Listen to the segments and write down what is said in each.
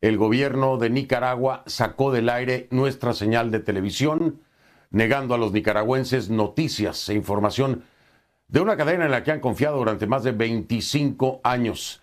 el gobierno de Nicaragua sacó del aire nuestra señal de televisión, negando a los nicaragüenses noticias e información de una cadena en la que han confiado durante más de 25 años.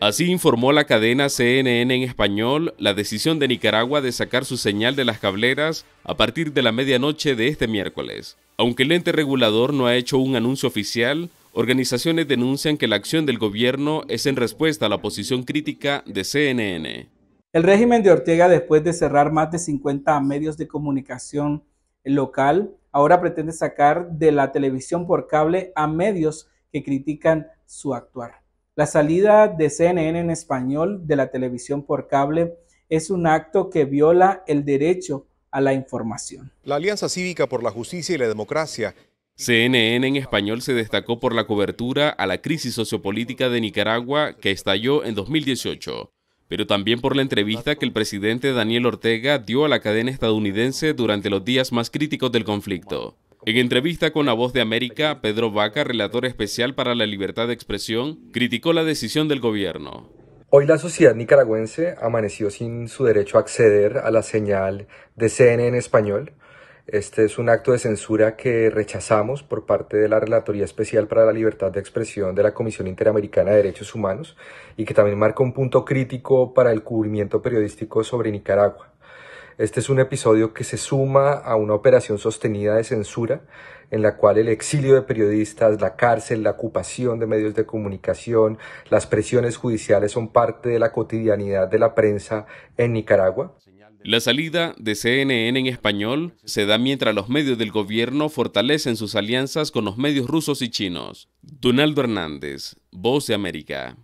Así informó la cadena CNN en español la decisión de Nicaragua de sacar su señal de las cableras a partir de la medianoche de este miércoles. Aunque el ente regulador no ha hecho un anuncio oficial, organizaciones denuncian que la acción del gobierno es en respuesta a la posición crítica de CNN. El régimen de Ortega, después de cerrar más de 50 medios de comunicación local, ahora pretende sacar de la televisión por cable a medios que critican su actuar. La salida de CNN en español de la televisión por cable es un acto que viola el derecho a la información. La Alianza Cívica por la Justicia y la Democracia CNN en español se destacó por la cobertura a la crisis sociopolítica de Nicaragua que estalló en 2018 pero también por la entrevista que el presidente Daniel Ortega dio a la cadena estadounidense durante los días más críticos del conflicto. En entrevista con La Voz de América, Pedro Vaca, relator especial para la libertad de expresión, criticó la decisión del gobierno. Hoy la sociedad nicaragüense amaneció sin su derecho a acceder a la señal de CNN español, este es un acto de censura que rechazamos por parte de la Relatoría Especial para la Libertad de Expresión de la Comisión Interamericana de Derechos Humanos y que también marca un punto crítico para el cubrimiento periodístico sobre Nicaragua. Este es un episodio que se suma a una operación sostenida de censura en la cual el exilio de periodistas, la cárcel, la ocupación de medios de comunicación, las presiones judiciales son parte de la cotidianidad de la prensa en Nicaragua. La salida de CNN en español se da mientras los medios del gobierno fortalecen sus alianzas con los medios rusos y chinos. Donaldo Hernández, Voz de América.